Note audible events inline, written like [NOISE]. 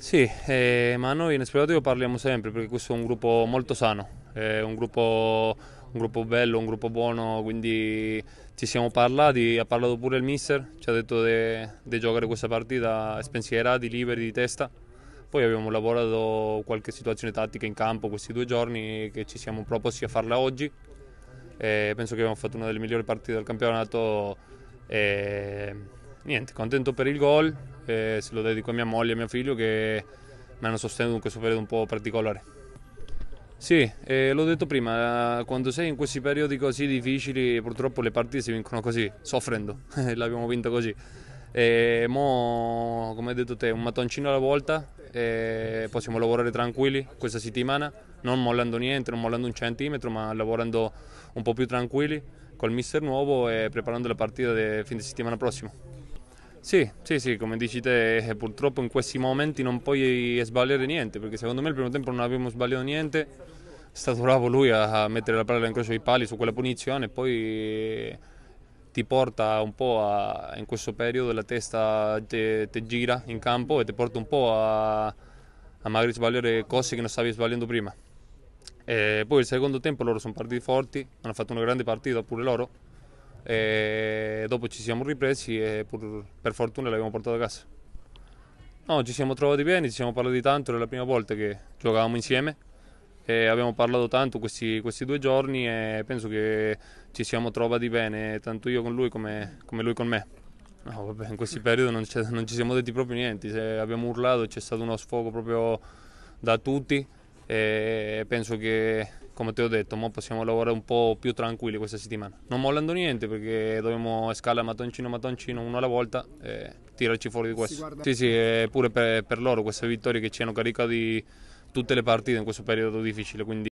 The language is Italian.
Sì, eh, ma noi in Esplorativo parliamo sempre perché questo è un gruppo molto sano, è un gruppo, un gruppo, bello, un gruppo buono, quindi ci siamo parlati, ha parlato pure il mister, ci ha detto di giocare questa partita spensierati, liberi di testa. Poi abbiamo lavorato qualche situazione tattica in campo questi due giorni che ci siamo proposti a farla oggi. E eh, penso che abbiamo fatto una delle migliori partite del campionato. E eh, niente, contento per il gol, eh, se lo dedico a mia moglie e a mio figlio che mi hanno sostenuto in questo periodo un po' particolare. Sì, eh, l'ho detto prima, quando sei in questi periodi così difficili purtroppo le partite si vincono così, soffrendo, [LAUGHS] l'abbiamo vinto così. E mo, come hai detto te, un mattoncino alla volta, possiamo lavorare tranquilli questa settimana, non mollando niente, non mollando un centimetro, ma lavorando un po' più tranquilli col mister nuovo e preparando la partita del fine settimana prossimo. Sì, sì, sì, come dici te, eh, purtroppo in questi momenti non puoi sbagliare niente, perché secondo me il primo tempo non abbiamo sbagliato niente, è stato bravo lui a mettere la palla in croce dei pali su quella punizione e poi eh, ti porta un po' a, in questo periodo la testa te, te gira in campo e ti porta un po' a, a magari sbagliare cose che non stavi sbagliando prima. E poi il secondo tempo loro sono partiti forti, hanno fatto una grande partita pure loro e dopo ci siamo ripresi e pur, per fortuna l'abbiamo portato a casa. No, ci siamo trovati bene, ci siamo parlati tanto, era la prima volta che giocavamo insieme e abbiamo parlato tanto questi, questi due giorni e penso che ci siamo trovati bene, tanto io con lui come, come lui con me. No, vabbè, in questi periodi non, non, ci siamo detti proprio niente, Se abbiamo urlato, c'è stato uno sfogo proprio da tutti e penso che come ti ho detto, mo possiamo lavorare un po' più tranquilli questa settimana, non mollando niente perché dobbiamo scalare mattoncino mattoncino uno alla volta e tirarci fuori di questo. Sì, sì, e pure per, per loro queste vittorie che ci hanno caricato di tutte le partite in questo periodo difficile, quindi